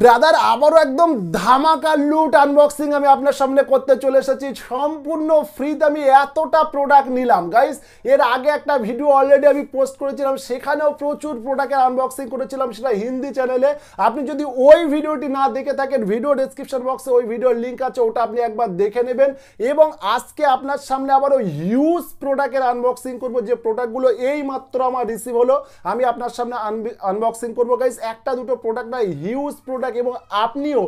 brother আবারও একদম ধামাকা লুট আনবক্সিং আমি আপনার সামনে করতে চলে এসেছি সম্পূর্ণ ফ্রিতে আমি এতটা প্রোডাক্ট নিলাম গাইস এর আগে একটা ভিডিও অলরেডি আমি পোস্ট করেছিলাম সেখানেও প্রচুর প্রোডাক্টের আনবক্সিং করেছিলাম সেটা হিন্দি চ্যানেলে আপনি যদি ওই ভিডিওটি না দেখে থাকেন ভিডিও ডিসক্রিপশন বক্সে ওই ভিডিওর লিঙ্ক আছে ওটা আপনি একবার দেখে নেবেন এবং আজকে আপনার সামনে আবারও হিউজ প্রোডাক্টের আনবক্সিং করব যে প্রোডাক্টগুলো এই মাত্র আমার রিসিভ হলো আমি আপনার সামনে আনবক্সিং করবো গাইস একটা দুটো প্রোডাক্ট না হিউজ প্রোডাক্ট এবং আপনিও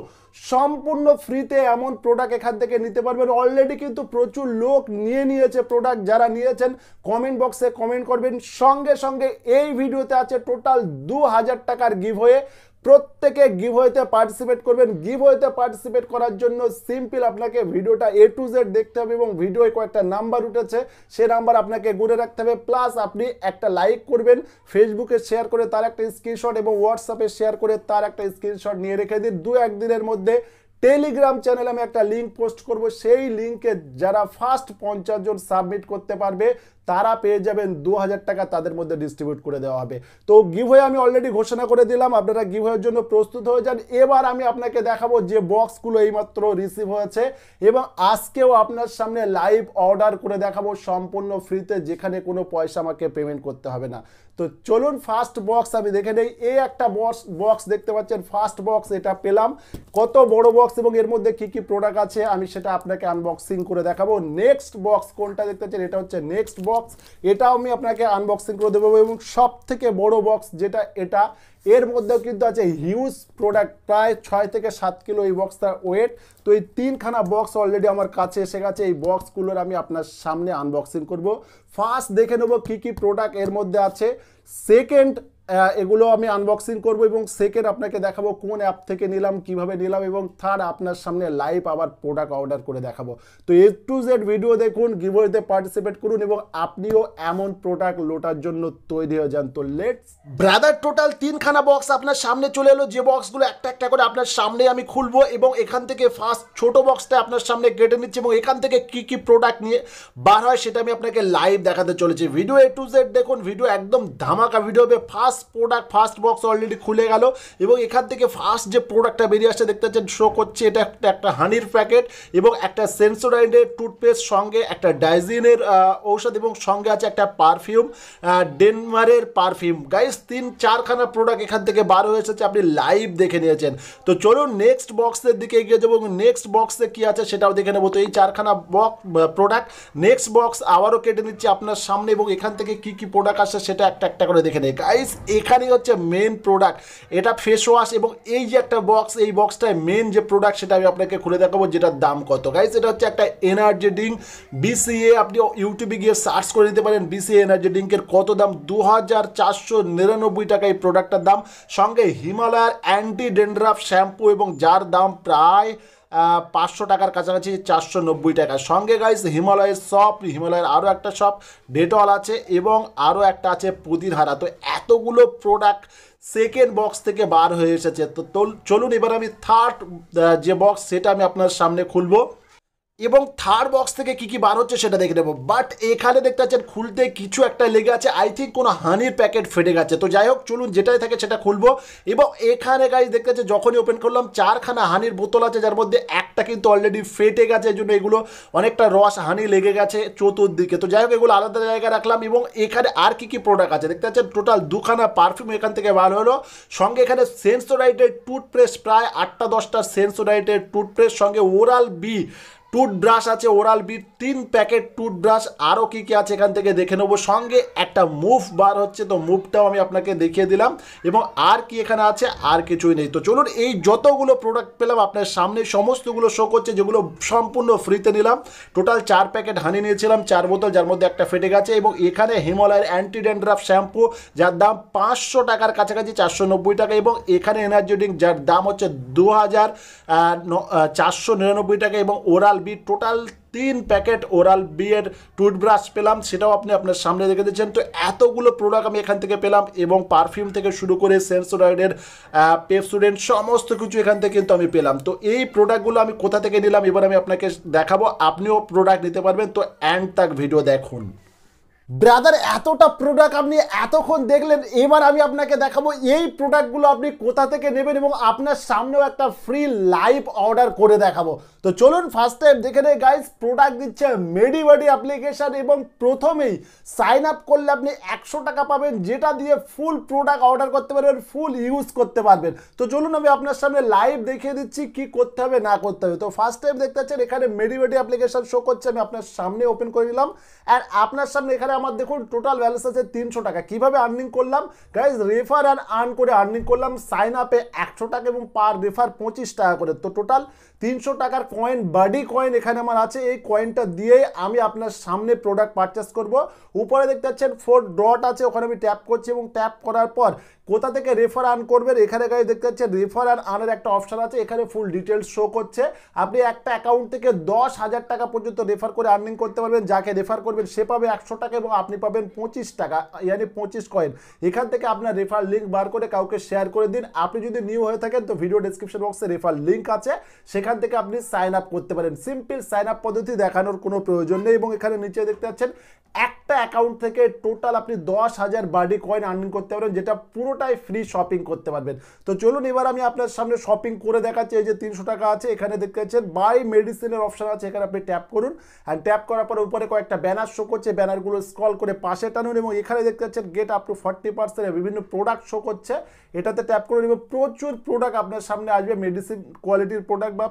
সম্পূর্ণ ফ্রিতে এমন প্রোডাক্ট এখান থেকে নিতে পারবেন অলরেডি কিন্তু প্রচুর লোক নিয়ে নিয়েছে প্রোডাক্ট যারা নিয়েছেন কমেন্ট বক্সে কমেন্ট করবেন সঙ্গে সঙ্গে এই ভিডিওতে আছে টোটাল দু হাজার টাকার গিভ হয়ে প্রত্যেকে গিভ হইতে পার্টিসিপেট করবেন গিভ হইতে পার্টিসিপেট করার জন্য সিম্পল আপনাকে ভিডিওটা এ টু জেড দেখতে হবে এবং ভিডিওয়ে কয়েকটা নাম্বার উঠেছে সে নাম্বার আপনাকে গুনে রাখতে হবে প্লাস আপনি একটা লাইক করবেন ফেসবুকে শেয়ার করে তার একটা স্ক্রিনশট এবং হোয়াটসঅ্যাপে শেয়ার করে তার একটা স্ক্রিনশট নিয়ে রেখে দিন দু একদিনের মধ্যে টেলিগ্রাম চ্যানেলে আমি একটা লিঙ্ক পোস্ট করব সেই লিঙ্কে যারা ফার্স্ট পঞ্চাশ জন সাবমিট করতে পারবে তারা পেয়ে যাবেন দু হাজার টাকা তাদের মধ্যে ডিস্ট্রিবিউট করে দেওয়া হবে তো গিভ হয়ে আমি অলরেডি ঘোষণা করে দিলাম আপনারা গিভ হয়ের জন্য প্রস্তুত হয়ে যান এবার আমি আপনাকে দেখাবো যে বক্সগুলো এইমাত্র রিসিভ হয়েছে এবং আজকেও আপনার সামনে লাইভ অর্ডার করে দেখাবো সম্পূর্ণ ফ্রিতে যেখানে কোনো পয়সা আমাকে পেমেন্ট করতে হবে না তো চলুন ফার্স্ট বক্স আমি দেখে নেই এই একটা বক্স বক্স দেখতে পাচ্ছেন ফার্স্ট বক্স এটা পেলাম কত বড় বক্স এবং এর মধ্যে কি কি প্রোডাক্ট আছে আমি সেটা আপনাকে আনবক্সিং করে দেখাবো নেক্সট বক্স কোনটা দেখতে পাচ্ছেন এটা হচ্ছে নেক্সট বক্স বক্স এটাও আমি আপনাকে আনবক্সিং করে দেবো এবং সব থেকে বড় বক্স যেটা এটা এর মধ্যেও কিন্তু আছে হিউজ প্রোডাক্ট প্রায় ছয় থেকে সাত কিলো এই বক্সটার ওয়েট তো এই তিনখানা বক্স অলরেডি আমার কাছে এসে গেছে এই বক্সগুলোর আমি আপনার সামনে আনবক্সিং করব ফার্স্ট দেখে নেবো কী কী প্রোডাক্ট এর মধ্যে আছে সেকেন্ড এগুলো আমি আনবক্সিং করব এবং সেকেন্ড আপনাকে দেখাবো কোন অ্যাপ থেকে নিলাম কিভাবে নিলাম এবং থার্ড আপনার সামনে লাইভ আবার প্রোডাক্ট অর্ডার করে দেখাবো তো এ টু জেড ভিডিও দেখুন গিভওয়েতে পার্টিসিপেট করুন এবং আপনিও এমন প্রোডাক্ট লোটার জন্য তৈরি হয়ে যান তো লেটস ব্রাদার টোটাল তিনখানা আটখানা বক্স আপনার সামনে চলে এলো যে বক্সগুলো একটা একটা করে আপনার সামনে আমি খুলবো এবং এখান থেকে ফার্স্ট ছোট বক্সটা আপনার সামনে কেটে নিচ্ছে এবং এখান থেকে কি কি প্রোডাক্ট নিয়ে বার হয় সেটা আমি আপনাকে লাইভ দেখাতে চলেছি ভিডিও এ টু জেড দেখুন ভিডিও একদম ধামাকা ভিডিও হবে first product first box already খুলে গেল এবং এখান থেকে ফার্স্ট যে প্রোডাক্টটা বেরিয়ে আসছে দেখতে পাচ্ছেন শো করছে এটা একটা একটা হানির প্যাকেট এবং একটা সেন্সোডাইনের টুথপেস্ট সঙ্গে একটা ডাইজিনের ঔষধ এবং সঙ্গে আছে একটা পারফিউম ডেনমারের পারফিউম গাইস তিন চারখানা প্রোডাক্ট এখান থেকে বার হয়ে এসেছে আপনি লাইভ দেখে নিয়েছেন তো চলুন নেক্সট বক্সের দিকে এগিয়ে যাবো এবং নেক্সট বক্সে কী আছে সেটাও দেখে নেবো তো এই চারখানা বক্স প্রোডাক্ট নেক্সট বক্স আবারও কেটে নিচ্ছে আপনার সামনে এবং এখান থেকে কি কি প্রোডাক্ট আসছে সেটা একটা একটা করে দেখে নেই গাইস এখানেই হচ্ছে মেন প্রোডাক্ট এটা ফেস ওয়াশ এবং এই যে একটা বক্স এই বক্সটায় মেন যে প্রোডাক্ট সেটা আমি আপনাকে খুলে দেখাবো যেটার দাম কত গাইস এটা হচ্ছে একটা এনার্জি ড্রিঙ্ক বিসিএ আপনি ইউটিউবে গিয়ে সার্চ করে নিতে পারেন বিসিএ এনার্জি ড্রিঙ্কের কত দাম দু হাজার চারশো নিরানব্বই টাকা এই প্রোডাক্টটার দাম দাম সঙ্গে হিমালয়ার অ্যান্টি ডেন্ড্রাফ শ্যাম্পু এবং যার দাম প্রায় পাঁচশো টাকার কাছাকাছি চারশো নব্বই টাকা সঙ্গে গাইস হিমালয়ের শপ হিমালয়ের আরও একটা শপ ডেটল আছে এবং আরও একটা আছে হারা তো এতগুলো প্রোডাক্ট সেকেন্ড বক্স থেকে বার হয়ে এসেছে তো চলুন এবার আমি থার্ড যে বক্স সেটা আমি আপনার সামনে খুলবো এবং থার্ড বক্স থেকে কি কি বার হচ্ছে সেটা দেখে নেবো বাট এখানে দেখতে পাচ্ছেন খুলতে কিছু একটা লেগে আছে আই থিঙ্ক কোনো হানির প্যাকেট ফেটে গেছে তো যাই হোক চলুন যেটাই থাকে সেটা খুলবো এবং এখানে গাইজ দেখতে পাচ্ছি যখনই ওপেন করলাম চারখানা হানির বোতল আছে যার মধ্যে একটা কিন্তু অলরেডি ফেটে গেছে এই জন্য এগুলো অনেকটা রস হানি লেগে গেছে চতুর্দিকে তো যাই হোক এগুলো আলাদা জায়গায় রাখলাম এবং এখানে আর কি কি প্রোডাক্ট আছে দেখতে পাচ্ছেন টোটাল দুখানা পারফিউম এখান থেকে বার হলো সঙ্গে এখানে সেন্সোডাইটের টুথপেস্ট প্রায় আটটা দশটা সেন্সোডাইটের টুথপেস্ট সঙ্গে ওরাল বি টুথব্রাশ আছে ওরাল বি তিন প্যাকেট টুথব্রাশ আরও কী কী আছে এখান থেকে দেখে নেবো সঙ্গে একটা মুভ বার হচ্ছে তো মুভটাও আমি আপনাকে দেখিয়ে দিলাম এবং আর কি এখানে আছে আর কিছুই নেই তো চলুন এই যতগুলো প্রোডাক্ট পেলাম আপনার সামনে সমস্তগুলো শো করছে যেগুলো সম্পূর্ণ ফ্রিতে নিলাম টোটাল চার প্যাকেট হানি নিয়েছিলাম চার বোতল যার মধ্যে একটা ফেটে গেছে এবং এখানে হিমালয়ের অ্যান্টি ড্যান্ড্রাফ শ্যাম্পু যার দাম পাঁচশো টাকার কাছাকাছি চারশো নব্বই টাকা এবং এখানে এনার্জি ড্রিঙ্ক যার দাম হচ্ছে দু হাজার চারশো নিরানব্বই টাকা এবং ওরাল বি টোটাল তিন প্যাকেট ওরাল বিয়ের টুথব্রাশ পেলাম সেটাও আপনি আপনার সামনে রেখে দিচ্ছেন তো এতগুলো প্রোডাক্ট আমি এখান থেকে পেলাম এবং পারফিউম থেকে শুরু করে সেন্সোরাইডের পেপসুডেন্ট সমস্ত কিছু এখান থেকে কিন্তু আমি পেলাম তো এই প্রোডাক্টগুলো আমি কোথা থেকে নিলাম এবার আমি আপনাকে দেখাবো আপনিও প্রোডাক্ট নিতে পারবেন তো অ্যান্ড তাক ভিডিও দেখুন ব্রাদার এতটা প্রোডাক্ট আপনি এতক্ষণ দেখলেন এবার আমি আপনাকে দেখাবো এই প্রোডাক্টগুলো আপনি কোথা থেকে নেবেন এবং আপনার সামনেও একটা ফ্রি লাইভ অর্ডার করে দেখাবো তো চলুন ফার্স্ট টাইম দেখে নেই গাইজ প্রোডাক্ট দিচ্ছে মেডিবাডি অ্যাপ্লিকেশান এবং প্রথমেই সাইন আপ করলে আপনি একশো টাকা পাবেন যেটা দিয়ে ফুল প্রোডাক্ট অর্ডার করতে পারবেন ফুল ইউজ করতে পারবেন তো চলুন আমি আপনার সামনে লাইভ দেখিয়ে দিচ্ছি কি করতে হবে না করতে হবে তো ফার্স্ট টাইম দেখতে পাচ্ছেন এখানে মেডিবাডি অ্যাপ্লিকেশান শো করছে আমি আপনার সামনে ওপেন করে নিলাম আর আপনার সামনে এখানে আমার দেখুন টোটাল ব্যালেন্স আছে তিনশো টাকা কিভাবে আর্নিং করলাম গাইজ রেফার অ্যান্ড আর্ন করে আর্নিং করলাম সাইন আপে একশো টাকা এবং পার রেফার পঁচিশ টাকা করে তো টোটাল তিনশো টাকার কয়েন বাডি কয়েন এখানে আমার আছে এই কয়েনটা দিয়েই আমি আপনার সামনে প্রোডাক্ট পারচেস করব উপরে দেখতে পাচ্ছেন ফোর ডট আছে ওখানে আমি ট্যাপ করছি এবং ট্যাপ করার পর কোথা থেকে রেফার আর্ন করবেন এখানে গাইজ দেখতে পাচ্ছেন রেফার অ্যান্ড আর্নের একটা অপশান আছে এখানে ফুল ডিটেলস শো করছে আপনি একটা অ্যাকাউন্ট থেকে দশ হাজার টাকা পর্যন্ত রেফার করে আর্নিং করতে পারবেন যাকে রেফার করবেন সে পাবে একশো টাকা এবং আপনি পাবেন পঁচিশ টাকা ইয়ানি পঁচিশ কয়েন এখান থেকে আপনার রেফার লিঙ্ক বার করে কাউকে শেয়ার করে দিন আপনি যদি নিউ হয়ে থাকেন তো ভিডিও ডিসক্রিপশন বক্সে রেফার লিঙ্ক আছে সেখান থেকে আপনি সাইন আপ করতে পারেন সিম্পল সাইন আপ পদ্ধতি দেখানোর কোনো প্রয়োজন নেই এবং এখানে নিচে দেখতে পাচ্ছেন এক একটা অ্যাকাউন্ট থেকে টোটাল আপনি দশ হাজার বার্ডি কয়েন আর্নিং করতে পারবেন যেটা পুরোটাই ফ্রি শপিং করতে পারবেন তো চলুন এবার আমি আপনার সামনে শপিং করে দেখাচ্ছি এই যে তিনশো টাকা আছে এখানে দেখতে পাচ্ছেন বাই মেডিসিনের অপশান আছে এখানে আপনি ট্যাপ করুন অ্যান্ড ট্যাপ করার পর উপরে কয়েকটা ব্যানার শো করছে ব্যানারগুলো স্ক্রল করে পাশে টানুন এবং এখানে দেখতে পাচ্ছেন গেট আপ টু ফর্টি পার্সেন্টের বিভিন্ন প্রোডাক্ট শো করছে এটাতে ট্যাপ করুন এবং প্রচুর প্রোডাক্ট আপনার সামনে আসবে মেডিসিন কোয়ালিটির প্রোডাক্ট বা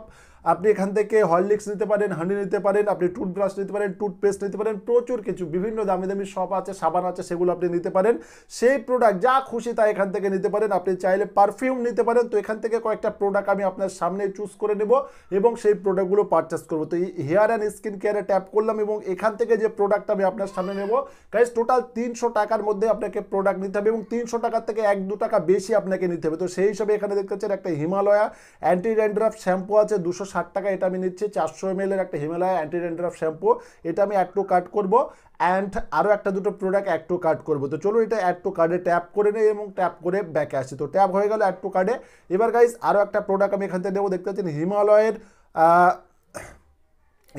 আপনি এখান থেকে হরলিক্স নিতে পারেন হানি নিতে পারেন আপনি টুথব্রাশ নিতে পারেন টুথপেস্ট নিতে পারেন প্রচুর কিছু বিভিন্ন দামি দামি সব আছে সাবান আছে সেগুলো আপনি নিতে পারেন সেই প্রোডাক্ট যা খুশি তা এখান থেকে নিতে পারেন আপনি চাইলে পারফিউম নিতে পারেন তো এখান থেকে কয়েকটা প্রোডাক্ট আমি আপনার সামনে চুজ করে নেব এবং সেই প্রোডাক্টগুলো পারচেস করবো তো এই হেয়ার অ্যান্ড স্কিন কেয়ারে ট্যাপ করলাম এবং এখান থেকে যে প্রোডাক্ট আমি আপনার সামনে নেব গাইজ টোটাল তিনশো টাকার মধ্যে আপনাকে প্রোডাক্ট নিতে হবে এবং তিনশো টাকার থেকে এক দু টাকা বেশি আপনাকে নিতে হবে তো সেই হিসাবে এখানে দেখতে পাচ্ছেন একটা হিমালয়া অ্যান্টি ড্যান্ড্রাফ শ্যাম্পু আছে দুশো ষাট টাকা এটা আমি নিচ্ছি চারশো এম একটা হিমালয় অ্যান্টি ড্যান্ড্রাফ শ্যাম্পু এটা আমি অ্যাড টু কার্ট করবো অ্যান্ড আরও একটা দুটো প্রোডাক্ট অ্যাড টু কার্ট করবো তো চলো এটা অ্যাড টু কার্ডে ট্যাপ করে নেই এবং ট্যাপ করে ব্যাকে আসি তো ট্যাপ হয়ে গেল অ্যাড টু কার্ডে এবার গাইজ আরও একটা প্রোডাক্ট আমি এখান থেকে দেবো দেখতে পাচ্ছেন হিমালয়ের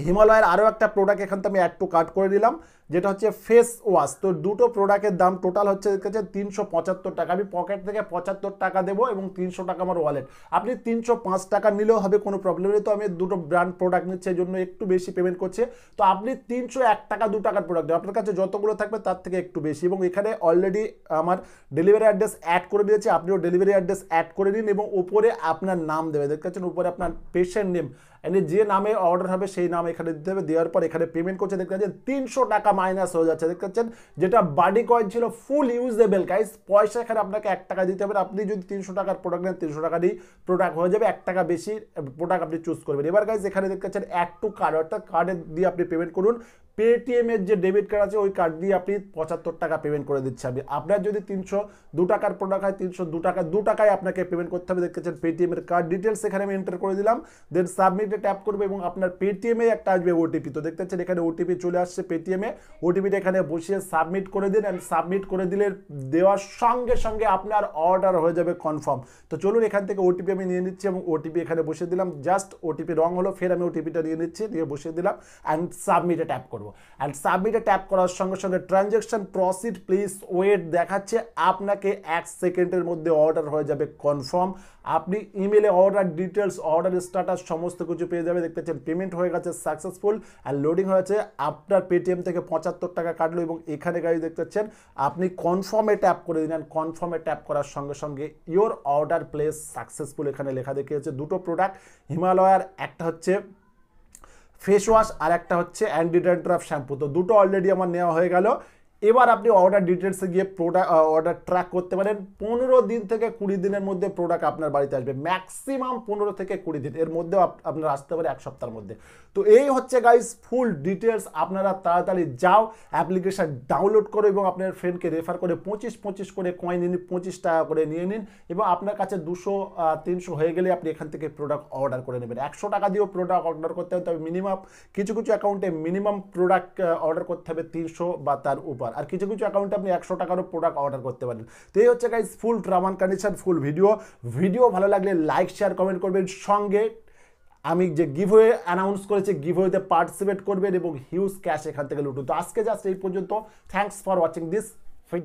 হিমালয়ের আরও একটা প্রোডাক্ট এখান থেকে আমি অ্যাড টু কার্ট করে দিলাম যেটা হচ্ছে ফেস ওয়াশ তো দুটো প্রোডাক্টের দাম টোটাল হচ্ছে কাছে তিনশো পঁচাত্তর টাকা আমি পকেট থেকে পঁচাত্তর টাকা দেবো এবং তিনশো টাকা আমার ওয়ালেট আপনি তিনশো পাঁচ টাকা নিলেও হবে কোনো প্রবলেম নেই তো আমি দুটো ব্র্যান্ড প্রোডাক্ট নিচ্ছে এই জন্য একটু বেশি পেমেন্ট করছে তো আপনি তিনশো এক টাকা দু টাকার প্রোডাক্ট দেবেন আপনার কাছে যতগুলো থাকবে তার থেকে একটু বেশি এবং এখানে অলরেডি আমার ডেলিভারি অ্যাড্রেস অ্যাড করে দিয়েছে আপনিও ডেলিভারি অ্যাড্রেস অ্যাড করে নিন এবং ওপরে আপনার নাম দেবে দেখতে উপরে আপনার পেশেন্ট নেম এনে যে নামে অর্ডার হবে সেই নাম এখানে দিতে হবে দেওয়ার পর এখানে পেমেন্ট করছে দেখতে পাচ্ছেন তিনশো টাকা মাইনাস হয়ে যাচ্ছে দেখতে পাচ্ছেন যেটা বাডি কয়েন ছিল ফুল ইউজেবল গাইস পয়সা এখানে আপনাকে এক টাকা দিতে হবে আপনি যদি তিনশো টাকার প্রোডাক্ট নেন তিনশো টাকারই প্রোডাক্ট হয়ে যাবে এক টাকা বেশি প্রোডাক্ট আপনি চুজ করবেন এবার গাইস এখানে দেখতে পাচ্ছেন অ্যাড টু কার্ড অর্থাৎ কার্ডে দিয়ে আপনি পেমেন্ট করুন পেটিএমের যে ডেবিট কার্ড আছে ওই কার্ড দিয়ে আপনি পঁচাত্তর টাকা পেমেন্ট করে দিচ্ছে আমি আপনার যদি তিনশো দু টাকার প্রোডাক্ট হয় তিনশো দু টাকা দু টাকায় আপনাকে পেমেন্ট করতে হবে দেখতেছেন পেটিএমের কার্ড ডিটেলস এখানে আমি এন্টার করে দিলাম দেন সাবমিটে ট্যাপ করবে এবং আপনার পেটিএমে একটা আসবে ওটিপি তো দেখতেছেন এখানে ওটিপি চলে আসছে পেটিএমে ওটিপিটা এখানে বসিয়ে সাবমিট করে দিন অ্যান্ড সাবমিট করে দিলে দেওয়ার সঙ্গে সঙ্গে আপনার অর্ডার হয়ে যাবে কনফার্ম তো চলুন এখান থেকে ওটিপি আমি নিয়ে নিচ্ছি এবং ওটিপি এখানে বসিয়ে দিলাম জাস্ট ওটিপি রং হলো ফের আমি ওটিপিটা নিয়ে নিচ্ছি নিয়ে বসিয়ে দিলাম অ্যান্ড সাবমিটে ট্যাপ করবো করবো অ্যান্ড সাবমিটে ট্যাপ করার সঙ্গে সঙ্গে ট্রানজ্যাকশন প্রসিড প্লিজ ওয়েট দেখাচ্ছে আপনাকে এক সেকেন্ডের মধ্যে অর্ডার হয়ে যাবে কনফার্ম আপনি ইমেলে অর্ডার ডিটেলস অর্ডার স্ট্যাটাস সমস্ত কিছু পেয়ে যাবে দেখতে পাচ্ছেন পেমেন্ট হয়ে গেছে সাকসেসফুল আর লোডিং হয়েছে আপনার পেটিএম থেকে পঁচাত্তর টাকা কাটলো এবং এখানে গাড়ি দেখতে পাচ্ছেন আপনি কনফার্মে ট্যাপ করে দিলেন কনফার্মে ট্যাপ করার সঙ্গে সঙ্গে ইয়োর অর্ডার প্লেস সাকসেসফুল এখানে লেখা দেখিয়েছে দুটো প্রোডাক্ট হিমালয়ার একটা হচ্ছে ফেসওয়াশ আর একটা হচ্ছে অ্যান্টি শ্যাম্পু তো দুটো অলরেডি আমার নেওয়া হয়ে গেল এবার আপনি অর্ডার ডিটেলসে গিয়ে প্রোডাক্ট অর্ডার ট্র্যাক করতে পারেন পনেরো দিন থেকে কুড়ি দিনের মধ্যে প্রোডাক্ট আপনার বাড়িতে আসবে ম্যাক্সিমাম পনেরো থেকে কুড়ি দিন এর মধ্যেও আপনার আসতে পারে এক সপ্তাহের মধ্যে তো এই হচ্ছে গাইজ ফুল ডিটেলস আপনারা তাড়াতাড়ি যাও অ্যাপ্লিকেশান ডাউনলোড করো এবং আপনার ফ্রেন্ডকে রেফার করে পঁচিশ পঁচিশ করে কয়েন নিন পঁচিশ টাকা করে নিয়ে নিন এবং আপনার কাছে দুশো তিনশো হয়ে গেলে আপনি এখান থেকে প্রোডাক্ট অর্ডার করে নেবেন একশো টাকা দিয়েও প্রোডাক্ট অর্ডার করতে হবে তবে মিনিমাম কিছু কিছু অ্যাকাউন্টে মিনিমাম প্রোডাক্ট অর্ডার করতে হবে তিনশো বা তার উপর আর কিছু কিছু অ্যাকাউন্টে আপনি একশো টাকারও প্রোডাক্ট অর্ডার করতে পারেন তো এই হচ্ছে গাইজ ফুল ট্রাম কন্ডিশন ফুল ভিডিও ভিডিও ভালো লাগলে লাইক শেয়ার কমেন্ট করবেন সঙ্গে আমি যে গিভওয়ে অ্যানাউন্স করেছি গিভওয়েতে পার্টিসিপেট করবেন এবং হিউজ ক্যাশ এখান থেকে লুটুন তো আজকে জাস্ট এই পর্যন্ত থ্যাংকস ফর ওয়াচিং দিস